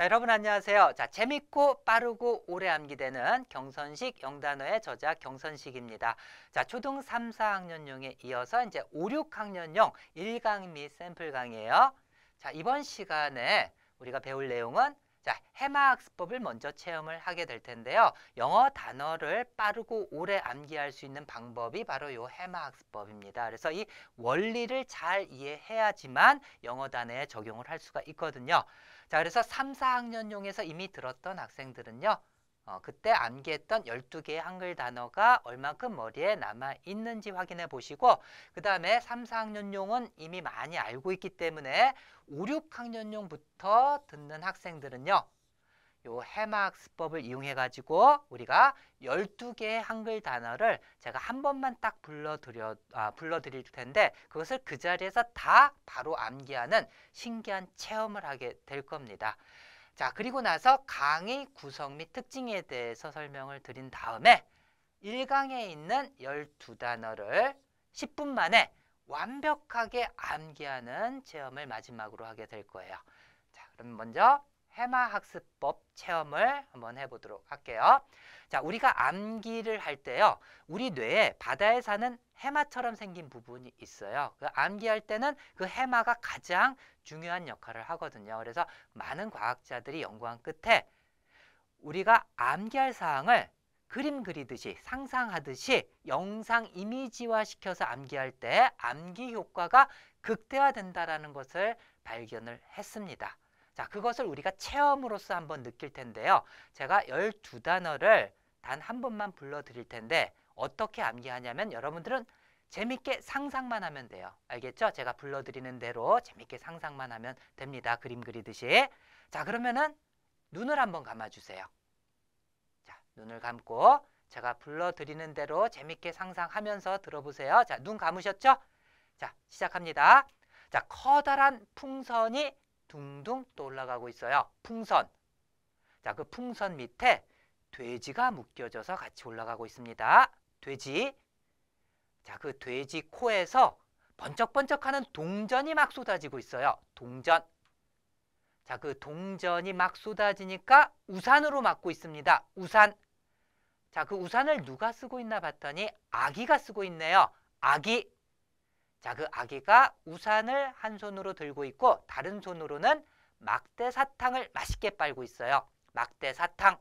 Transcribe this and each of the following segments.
자, 여러분 안녕하세요. 자, 재밌고 빠르고 오래 암기되는 경선식 영단어의 저자 경선식입니다. 자, 초등 3, 4학년용에 이어서 이제 5, 6학년용 1강 및 샘플 강의에요 자, 이번 시간에 우리가 배울 내용은 자, 해마학습법을 먼저 체험을 하게 될 텐데요. 영어 단어를 빠르고 오래 암기할 수 있는 방법이 바로 요 해마학습법입니다. 그래서 이 원리를 잘 이해해야지만 영어 단어에 적용을 할 수가 있거든요. 자, 그래서 3, 4학년용에서 이미 들었던 학생들은요. 어, 그때 암기했던 12개의 한글 단어가 얼만큼 머리에 남아있는지 확인해 보시고 그 다음에 3, 4학년용은 이미 많이 알고 있기 때문에 5, 6학년용부터 듣는 학생들은요. 요해막수법을 이용해 가지고 우리가 열두 개의 한글 단어를 제가 한 번만 딱 불러드려 아, 불러드릴 텐데 그것을 그 자리에서 다 바로 암기하는 신기한 체험을 하게 될 겁니다. 자, 그리고 나서 강의 구성 및 특징에 대해서 설명을 드린 다음에 일강에 있는 열두 단어를 십분 만에 완벽하게 암기하는 체험을 마지막으로 하게 될 거예요. 자, 그럼 먼저 해마학습법 체험을 한번 해보도록 할게요. 자, 우리가 암기를 할 때요. 우리 뇌에 바다에 사는 해마처럼 생긴 부분이 있어요. 그 암기할 때는 그 해마가 가장 중요한 역할을 하거든요. 그래서 많은 과학자들이 연구한 끝에 우리가 암기할 사항을 그림 그리듯이 상상하듯이 영상 이미지화 시켜서 암기할 때 암기 효과가 극대화된다는 것을 발견을 했습니다. 자, 그것을 우리가 체험으로서 한번 느낄 텐데요. 제가 1 2 단어를 단 한 번만 불러드릴 텐데 어떻게 암기하냐면 여러분들은 재밌게 상상만 하면 돼요. 알겠죠? 제가 불러드리는 대로 재밌게 상상만 하면 됩니다. 그림 그리듯이. 자, 그러면은 눈을 한번 감아주세요. 자, 눈을 감고 제가 불러드리는 대로 재밌게 상상하면서 들어보세요. 자, 눈 감으셨죠? 자, 시작합니다. 자, 커다란 풍선이 둥둥 떠 올라가고 있어요. 풍선. 자, 그 풍선 밑에 돼지가 묶여져서 같이 올라가고 있습니다. 돼지. 자, 그 돼지 코에서 번쩍번쩍하는 동전이 막 쏟아지고 있어요. 동전. 자, 그 동전이 막 쏟아지니까 우산으로 막고 있습니다. 우산. 자, 그 우산을 누가 쓰고 있나 봤더니 아기가 쓰고 있네요. 아기. 자, 그 아기가 우산을 한 손으로 들고 있고 다른 손으로는 막대 사탕을 맛있게 빨고 있어요. 막대 사탕.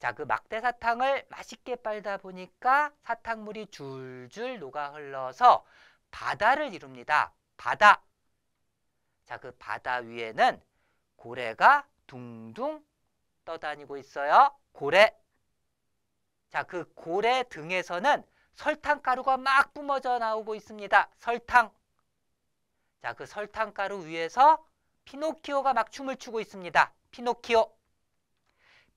자, 그 막대 사탕을 맛있게 빨다 보니까 사탕물이 줄줄 녹아 흘러서 바다를 이룹니다. 바다. 자, 그 바다 위에는 고래가 둥둥 떠다니고 있어요. 고래. 자, 그 고래 등에서는 설탕가루가 막 뿜어져 나오고 있습니다. 설탕. 자, 그 설탕가루 위에서 피노키오가 막 춤을 추고 있습니다. 피노키오.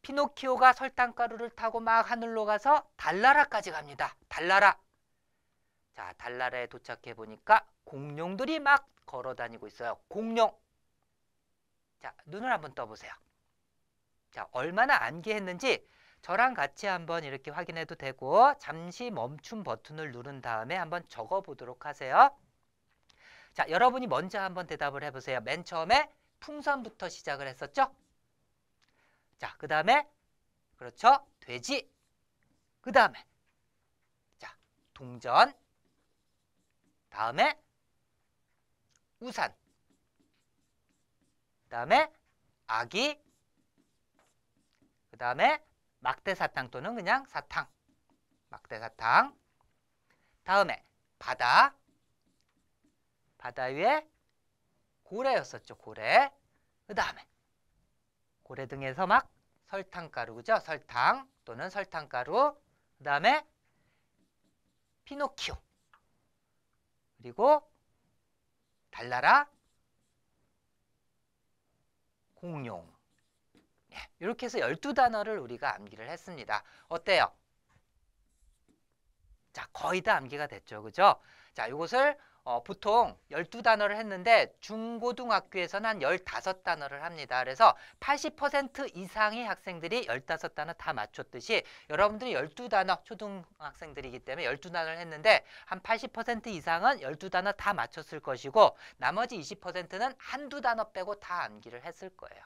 피노키오가 설탕가루를 타고 막 하늘로 가서 달나라까지 갑니다. 달나라. 자, 달나라에 도착해 보니까 공룡들이 막 걸어 다니고 있어요. 공룡. 자, 눈을 한번 떠보세요. 자, 얼마나 암기했는지 저랑 같이 한번 이렇게 확인해도 되고 잠시 멈춤 버튼을 누른 다음에 한번 적어보도록 하세요. 자, 여러분이 먼저 한번 대답을 해보세요. 맨 처음에 풍선부터 시작을 했었죠? 자, 그 다음에 그렇죠. 돼지. 그 다음에 자, 동전. 다음에 우산. 그 다음에 아기. 그 다음에 막대 사탕 또는 그냥 사탕. 막대 사탕. 다음에 바다. 바다 위에 고래였었죠. 고래. 그 다음에 고래 등에서 막 설탕가루 죠 설탕 또는 설탕가루. 그 다음에 피노키오. 그리고 달나라 공룡. 예, 이렇게 해서 12단어를 우리가 암기를 했습니다. 어때요? 자, 거의 다 암기가 됐죠. 그죠? 자, 이것을 어, 보통 12단어를 했는데 중고등학교에서는 한 15단어를 합니다. 그래서 80% 이상의 학생들이 15단어 다 맞췄듯이 여러분들이 12단어 초등학생들이기 때문에 12단어를 했는데 한 80% 이상은 12단어 다 맞췄을 것이고 나머지 20%는 한두 단어 빼고 다 암기를 했을 거예요.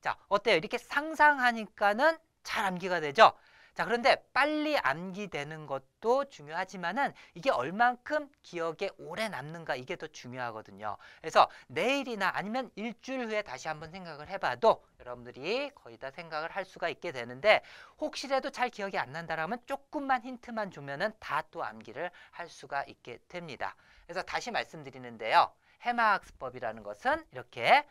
자, 어때요? 이렇게 상상하니까는 잘 암기가 되죠? 자, 그런데 빨리 암기되는 것도 중요하지만은 이게 얼만큼 기억에 오래 남는가 이게 더 중요하거든요. 그래서 내일이나 아니면 일주일 후에 다시 한번 생각을 해봐도 여러분들이 거의 다 생각을 할 수가 있게 되는데 혹시라도 잘 기억이 안 난다라면 조금만 힌트만 주면은 다 또 암기를 할 수가 있게 됩니다. 그래서 다시 말씀드리는데요. 해마학습법이라는 것은 이렇게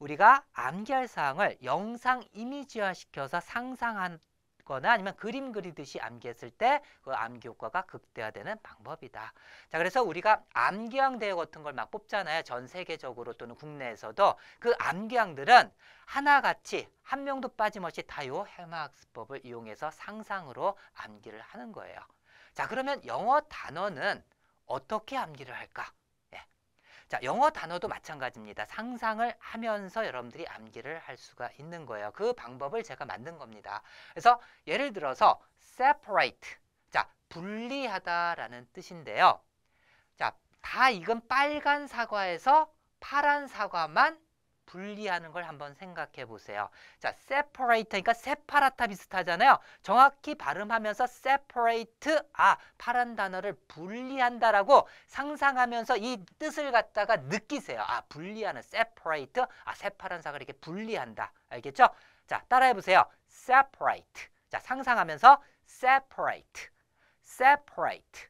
우리가 암기할 사항을 영상 이미지화 시켜서 상상하거나 아니면 그림 그리듯이 암기했을 때 그 암기 효과가 극대화되는 방법이다. 자, 그래서 우리가 암기왕 대회 같은 걸 막 뽑잖아요. 전 세계적으로 또는 국내에서도 그 암기왕들은 하나같이 한 명도 빠짐없이 다요 해마학습법을 이용해서 상상으로 암기를 하는 거예요. 자, 그러면 영어 단어는 어떻게 암기를 할까? 자, 영어 단어도 마찬가지입니다. 상상을 하면서 여러분들이 암기를 할 수가 있는 거예요. 그 방법을 제가 만든 겁니다. 그래서 예를 들어서 separate. 자, 분리하다라는 뜻인데요. 자, 다 익은 빨간 사과에서 파란 사과만 분리하는 걸 한번 생각해 보세요. 자, separate 그러니까 세파라타 비슷하잖아요. 정확히 발음하면서 separate 아 파란 단어를 분리한다라고 상상하면서 이 뜻을 갖다가 느끼세요. 아 분리하는 separate 아 새파란 사과 이렇게 분리한다. 알겠죠? 자, 따라해 보세요. separate 자, 상상하면서 separate separate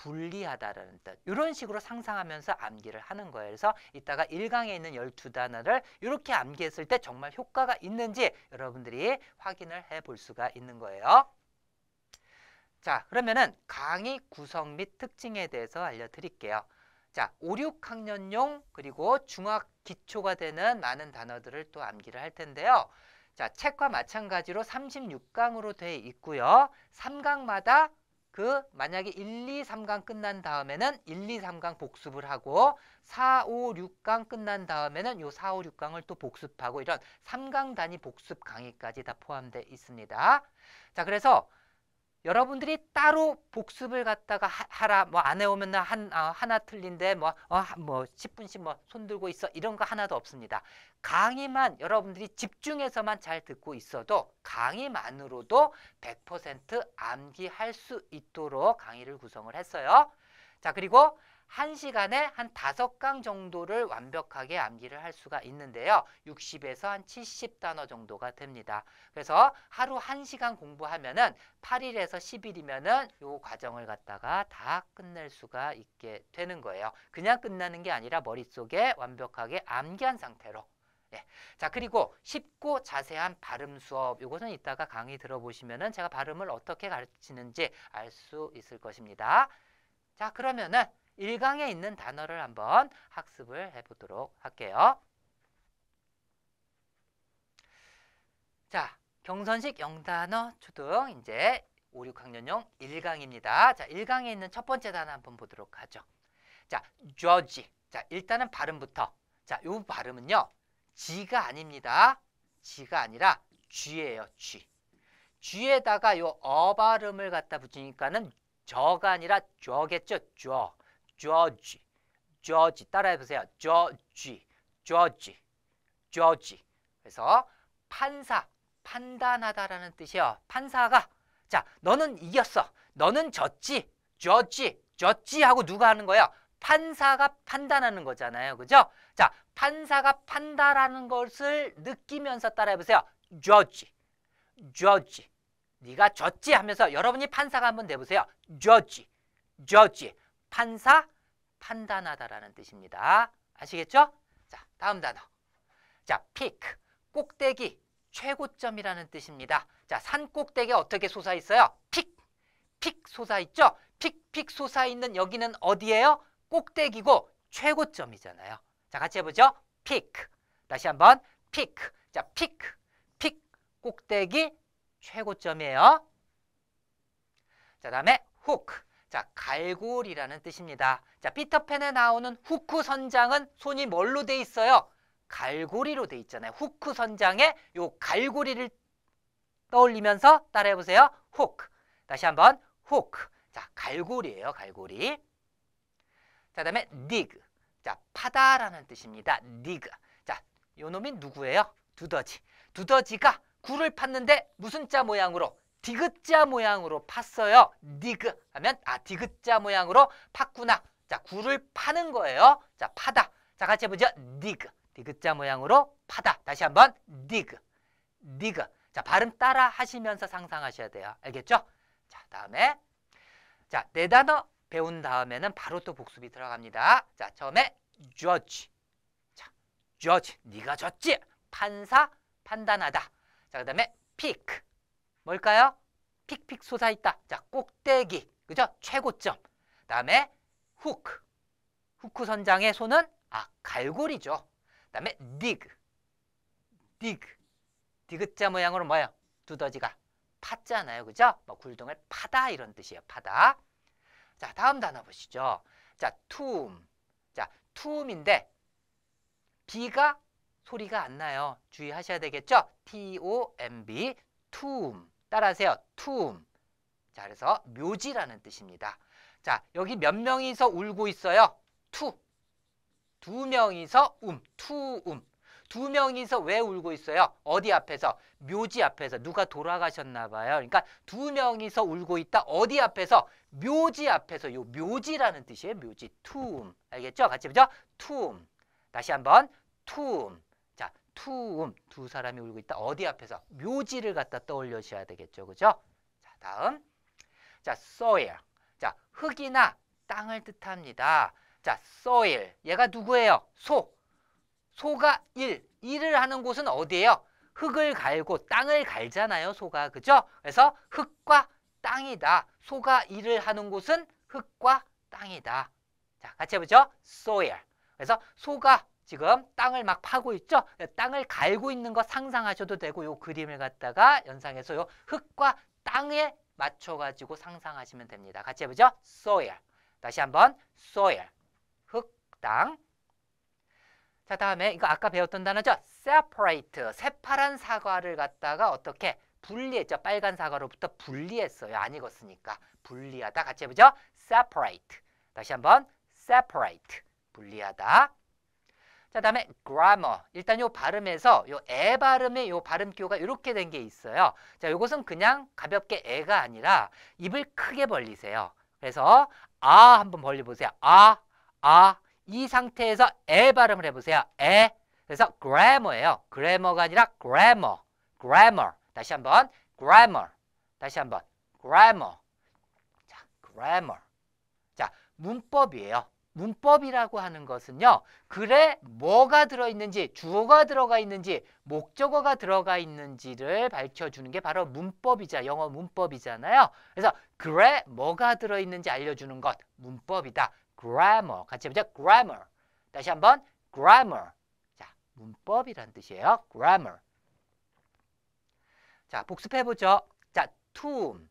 불리하다라는 뜻. 이런 식으로 상상하면서 암기를 하는 거예요. 그래서 이따가 일강에 있는 열두 단어를 이렇게 암기했을 때 정말 효과가 있는지 여러분들이 확인을 해 볼 수가 있는 거예요. 자, 그러면은 강의 구성 및 특징에 대해서 알려드릴게요. 자, 5, 6학년용 그리고 중학 기초가 되는 많은 단어들을 또 암기를 할 텐데요. 자, 책과 마찬가지로 36강으로 돼 있고요. 3강마다 그 만약에 1, 2, 3강 끝난 다음에는 1, 2, 3강 복습을 하고 4, 5, 6강 끝난 다음에는 요 4, 5, 6강을 또 복습하고 이런 3강 단위 복습 강의까지 다 포함돼 있습니다. 자, 그래서 여러분들이 따로 복습을 갖다가 하, 라뭐 안 해오면 한, 어, 하나 틀린데 뭐, 어, 뭐 10분씩 뭐 손들고 있어 이런 거 하나도 없습니다. 강의만 여러분들이 집중해서만 잘 듣고 있어도 강의만으로도 100% 암기할 수 있도록 강의를 구성을 했어요. 자 그리고 한시간에한 다섯 강 정도를 완벽하게 암기를 할 수가 있는데요. 60에서 한 70단어 정도가 됩니다. 그래서 하루 한시간 공부하면은 8일에서 10일이면은 요 과정을 갖다가 다 끝낼 수가 있게 되는 거예요. 그냥 끝나는 게 아니라 머릿속에 완벽하게 암기한 상태로 예. 자 그리고 쉽고 자세한 발음 수업 이것은 이따가 강의 들어보시면은 제가 발음을 어떻게 가르치는지 알 수 있을 것입니다. 자 그러면은 1강에 있는 단어를 한번 학습을 해보도록 할게요. 자, 경선식 영단어 초등 이제 5, 6학년용 1강입니다. 자, 1강에 있는 첫 번째 단어 한번 보도록 하죠. 자, judge. 자, 일단은 발음부터. 자, 요 발음은요. 지가 아닙니다. 지가 아니라 쥐예요, 쥐. 쥐에다가 요 어 발음을 갖다 붙이니까는 저가 아니라 저겠죠, 저. George, George 따라해 보세요. George, George, George. 그래서 판사, 판단하다라는 뜻이요. 판사가 자, 너는 이겼어. 너는 졌지. 졌지. 졌지 하고 누가 하는 거야? 판사가 판단하는 거잖아요. 그죠? 자, 판사가 판단하는 것을 느끼면서 따라해 보세요. judge. judge. 네가 졌지 하면서 여러분이 판사가 한번 돼 보세요. j 지 d 지 판사, 판단하다라는 뜻입니다. 아시겠죠? 자, 다음 단어. 자, 피크, 꼭대기, 최고점이라는 뜻입니다. 자, 산 꼭대기에 어떻게 솟아 있어요? 픽, 픽 솟아 있죠? 픽, 픽 솟아 있는 여기는 어디예요? 꼭대기고 최고점이잖아요. 자, 같이 해보죠. 피크, 다시 한번 피크, 자, 피크, 픽, 꼭대기, 최고점이에요. 자, 다음에 후크, 자, 갈고리라는 뜻입니다. 자, 피터팬에 나오는 후크 선장은 손이 뭘로 돼 있어요? 갈고리로 돼 있잖아요. 후크 선장에 요 갈고리를 떠올리면서 따라해 보세요. 후크. 다시 한번 후크. 자, 갈고리예요. 갈고리. 자, 그다음에 dig. 자, 파다라는 뜻입니다. dig. 자, 요 놈이 누구예요? 두더지. 두더지가 굴을 팠는데 무슨 자 모양으로 디귿자 모양으로 팠어요. 니그 하면 아 디귿자 모양으로 팠구나. 자, 굴을 파는 거예요. 자, 파다. 자, 같이 해보죠. 니그 디귿자 모양으로 파다. 다시 한번 니그니그 자, 발음 따라 하시면서 상상하셔야 돼요. 알겠죠? 자, 다음에 자, 네 단어 배운 다음에는 바로 또 복습이 들어갑니다. 자, 처음에 judge. 자, judge. 네가 졌지. 판사, 판단하다. 자, 그다음에 pick. 뭘까요? 픽픽 솟아있다. 자, 꼭대기. 그죠? 최고점. 그 다음에 후크. 후크 선장의 손은 아, 갈고리죠. 그다음에 디그. 디그. 디귿자 모양으로 뭐예요? 두더지가 팠잖아요. 그죠? 뭐 굴동을 파다 이런 뜻이에요. 파다. 자, 다음 단어 보시죠. 자, 툼. 자, 툼인데 비가 소리가 안 나요. 주의하셔야 되겠죠? T-O-M-B, 투움. 따라하세요. 투움. 자, 그래서 묘지라는 뜻입니다. 자, 여기 몇 명이서 울고 있어요? 투. 두 명이서 움, 투움. 두 명이서 왜 울고 있어요? 어디 앞에서? 묘지 앞에서. 누가 돌아가셨나 봐요. 그러니까 두 명이서 울고 있다. 어디 앞에서? 묘지 앞에서. 요 묘지라는 뜻이에요. 묘지. 투움. 알겠죠? 같이 보죠. 투움. 다시 한번. 투움. 투움 두 사람이 울고 있다. 어디 앞에서 묘지를 갖다 떠올려 셔야 되겠죠. 그죠? 자, 다음. 자, soil. 자, 흙이나 땅을 뜻합니다. 자, soil. 얘가 누구예요? 소. 소가 일. 일을 하는 곳은 어디예요? 흙을 갈고 땅을 갈잖아요. 소가. 그죠? 그래서 흙과 땅이다. 소가 일을 하는 곳은 흙과 땅이다. 자, 같이 해보죠. soil. 그래서 소가 지금 땅을 막 파고 있죠? 예, 땅을 갈고 있는 거 상상하셔도 되고 요 그림을 갖다가 연상해서 요 흙과 땅에 맞춰가지고 상상하시면 됩니다. 같이 해보죠. soil. 다시 한번 soil. 흙, 땅. 자 다음에 이거 아까 배웠던 단어죠. separate. 새파란 사과를 갖다가 어떻게 분리했죠. 빨간 사과로부터 분리했어요. 안 익었으니까. 분리하다. 같이 해보죠. separate. 다시 한번 separate. 분리하다. 자, 다음에 grammar. 일단 요 발음에서 요에 발음의 요 발음 기호가 이렇게 된 게 있어요. 자, 요것은 그냥 가볍게 에가 아니라 입을 크게 벌리세요. 그래서 아 한번 벌리 보세요. 아, 아. 이 상태에서 에 발음을 해 보세요. 에. 그래서 grammar예요. grammar가 아니라 grammar. grammar. 다시 한번 grammar. 다시 한번 grammar. 자, grammar. 자, 문법이에요. 문법이라고 하는 것은요. 글에 뭐가 들어있는지, 주어가 들어가 있는지, 목적어가 들어가 있는지를 밝혀주는 게 바로 문법이자 영어 문법이잖아요. 그래서 글에 뭐가 들어있는지 알려주는 것, 문법이다. grammar. 같이 해보자. grammar. 다시 한번 grammar. 자, 문법이란 뜻이에요. grammar. 자, 복습해보죠. 자, 툼.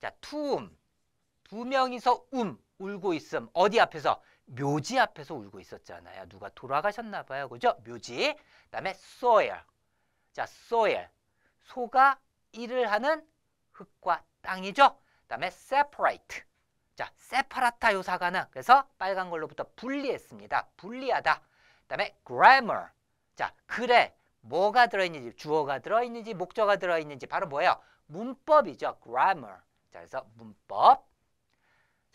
자, 툼. 두 명이서 움, 음 울고 있음. 어디 앞에서? 묘지 앞에서 울고 있었잖아요. 누가 돌아가셨나 봐요. 그죠? 묘지. 그다음에 soil. 자, soil. 소가 일을 하는 흙과 땅이죠. 그다음에 separate. 자, 세 e 라타 요사가는 그래서 빨간 걸로부터 분리했습니다. 분리하다. 그다음에 grammar. 자, 그래. 뭐가 들어있는지, 주어가 들어있는지, 목적어가 들어있는지 바로 뭐예요? 문법이죠. grammar. 자, 그래서 문법.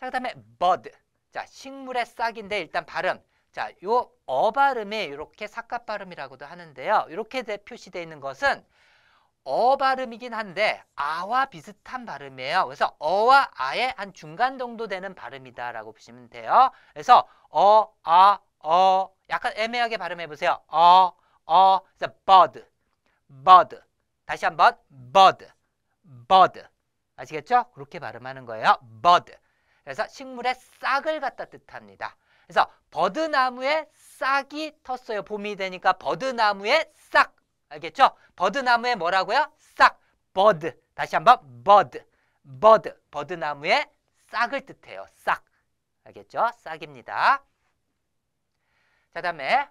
자, 그다음에 bud. 자, 식물의 싹인데 일단 발음. 자, 요 어 발음에 이렇게 삭갑 발음이라고도 하는데요. 이렇게 표시되어 있는 것은 어 발음이긴 한데 아와 비슷한 발음이에요. 그래서 어와 아의 한 중간 정도 되는 발음이다라고 보시면 돼요. 그래서 어, 아, 어 약간 애매하게 발음해 보세요. 어, 어, 그래서 bird, bird. 다시 한번 bird, bird. 아시겠죠? 그렇게 발음하는 거예요. bird. 그래서 식물의 싹을 갖다 뜻합니다. 그래서 버드나무의 싹이 텄어요. 봄이 되니까 버드나무의 싹. 알겠죠? 버드나무의 뭐라고요? 싹. 버드. 다시 한번 버드. 버드. 버드나무의 싹을 뜻해요. 싹. 알겠죠? 싹입니다. 자, 다음에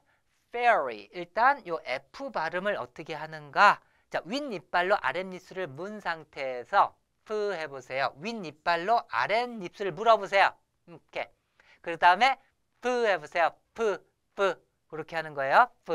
fairy. 일단 요 F 발음을 어떻게 하는가? 자, 윗 이빨로 아랫 니스를 문 상태에서 오프 해보세요. 윗니발로 아랫입술을 물어보세요. 이렇게. 그 다음에 뿌 해보세요. 뿌, 뿌. 그렇게 하는 거예요. 뿌.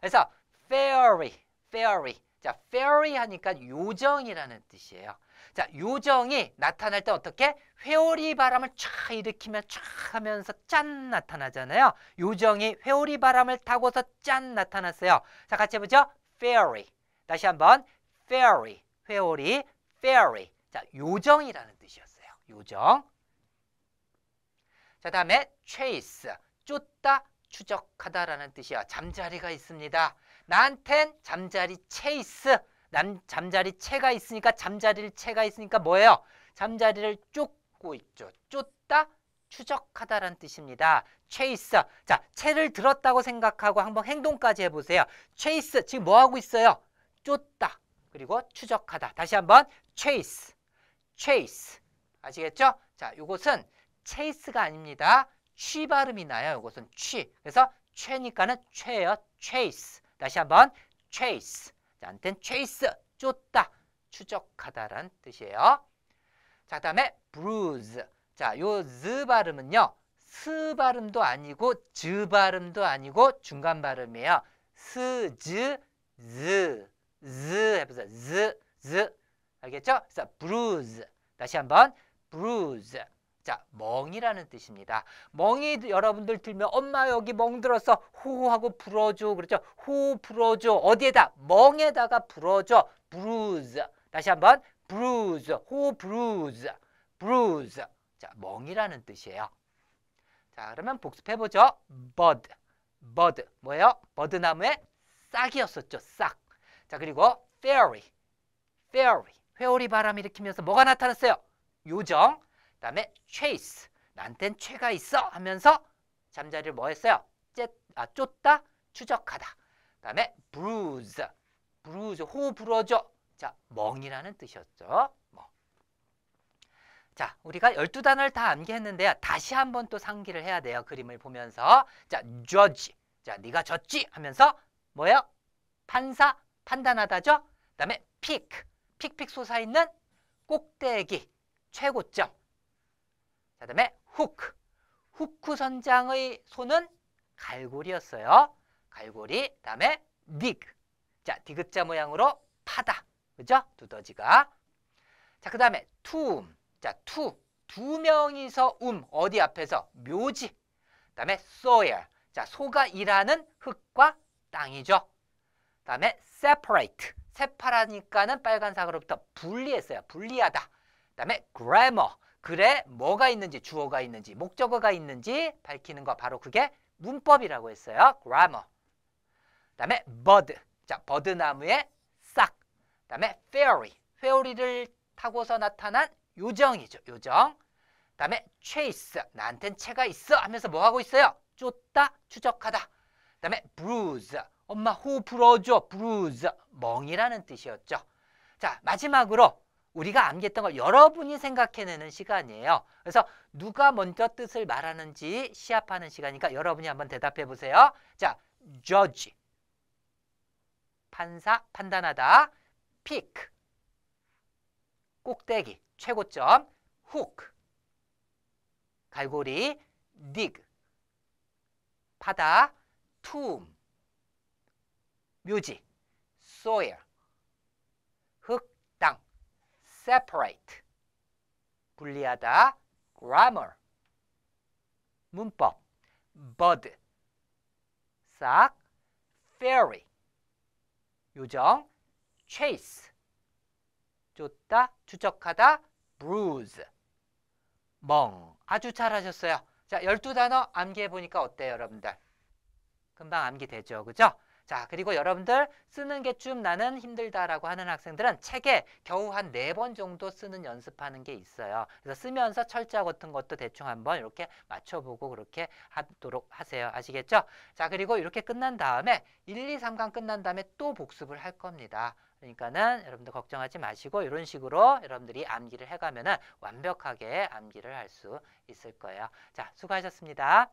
그래서 fairy, fairy. 자, fairy 하니까 요정이라는 뜻이에요. 자, 요정이 나타날 때 어떻게? 회오리 바람을 촥 일으키면 촥 하면서 짠 나타나잖아요. 요정이 회오리 바람을 타고서 짠 나타났어요. 자, 같이 해보죠. fairy. 다시 한번 fairy. 회오리, fairy. 자, 요정이라는 뜻이었어요. 요정. 자, 다음에 chase, 쫓다, 추적하다라는 뜻이야. 잠자리가 있습니다. 나한텐 잠자리 체이스, 난 잠자리 채가 있으니까 잠자리를 채가 있으니까 뭐예요? 잠자리를 쫓고 있죠. 쫓다, 추적하다라는 뜻입니다. 체이스, 자 채를 들었다고 생각하고 한번 행동까지 해보세요. 체이스, 지금 뭐 하고 있어요? 쫓다, 그리고 추적하다. 다시 한번 체이스. chase. 아시겠죠? 자, 요것은 chase가 아닙니다. 취 발음이 나요. 요것은 취. 그래서 최니까는 최예요. chase. 다시 한번 chase. 자, 한텐 chase. 쫓다. 추적하다라는 뜻이에요. 자, 그 다음에 bruise. 자, 요즈 발음은요. 스 발음도 아니고 즈 발음도 아니고 중간 발음이에요. 스, 즈, 즈, 즈 해보세요. 즈, 즈. 알겠죠? 그래서 bruise 다시 한번 bruise 자 멍이라는 뜻입니다. 멍이 여러분들 들면 엄마 여기 멍 들었어 호호하고 불어줘 그렇죠? 호 불어줘 어디에다 멍에다가 불어줘 bruise 다시 한번 bruise 호 bruise bruise 자 멍이라는 뜻이에요. 자 그러면 복습해보죠. bud bud 뭐예요? 버드나무에 싹이었었죠. 싹. 자 그리고 fairy fairy 회오리 바람 일으키면서 뭐가 나타났어요? 요정, 그 다음에 chase, 난땐 죄가 있어 하면서 잠자리를 뭐 했어요? 째, 아, 쫓다, 추적하다. 그 다음에 bruise, bruise, 호 부러져. 자, 멍이라는 뜻이었죠. 뭐. 자, 우리가 열두 단어를다 암기했는데요. 다시 한번 또 상기를 해야 돼요. 그림을 보면서. 자, judge. 자, 네가 졌지 하면서 뭐예요? 판사, 판단하다죠? 그다음에 pick. 픽픽 솟아있는 꼭대기, 최고점. 그 다음에 후크. 후크 선장의 손은 갈고리였어요. 갈고리, 그 다음에 디그. 자, 디귿자 모양으로 파다. 그죠? 두더지가. 자, 그 다음에 투 자, 투. 두 명이서 움. 어디 앞에서? 묘지. 그 다음에 소 o 자, 소가 일하는 흙과 땅이죠. 그 다음에 separate. 새파라니까는 빨간색으로부터 분리했어요. 분리하다. 그다음에 grammar. 글에 뭐가 있는지 주어가 있는지 목적어가 있는지 밝히는 거 바로 그게 문법이라고 했어요. grammar. 그다음에 bud. 자, 버드나무의 싹. 그다음에 fairy. 회오리를 타고서 나타난 요정이죠. 요정. 그다음에 chase. 나한텐 채가 있어 하면서 뭐 하고 있어요? 쫓다, 추적하다. 그다음에 bruise. 엄마 호 불어줘 브루즈 멍이라는 뜻이었죠. 자 마지막으로 우리가 암기했던 걸 여러분이 생각해내는 시간이에요. 그래서 누가 먼저 뜻을 말하는지 시합하는 시간이니까 여러분이 한번 대답해 보세요. 자, judge 판사 판단하다 pick 꼭대기 최고점 hook 갈고리 dig 파다 tomb 묘지, soil, 흙, 땅, separate, 분리하다, grammar, 문법, bud, 싹, ferry, 요정, chase, 쫓다, 추적하다, bruise, 멍. 아주 잘하셨어요. 자, 1 2 단어 암기해보니까 어때요, 여러분들? 금방 암기되죠, 그죠? 자, 그리고 여러분들 쓰는 게 좀 나는 힘들다라고 하는 학생들은 책에 겨우 한 네 번 정도 쓰는 연습하는 게 있어요. 그래서 쓰면서 철자 같은 것도 대충 한번 이렇게 맞춰보고 그렇게 하도록 하세요. 아시겠죠? 자, 그리고 이렇게 끝난 다음에 1, 2, 3강 끝난 다음에 또 복습을 할 겁니다. 그러니까는 여러분들 걱정하지 마시고 이런 식으로 여러분들이 암기를 해가면은 완벽하게 암기를 할 수 있을 거예요. 자, 수고하셨습니다.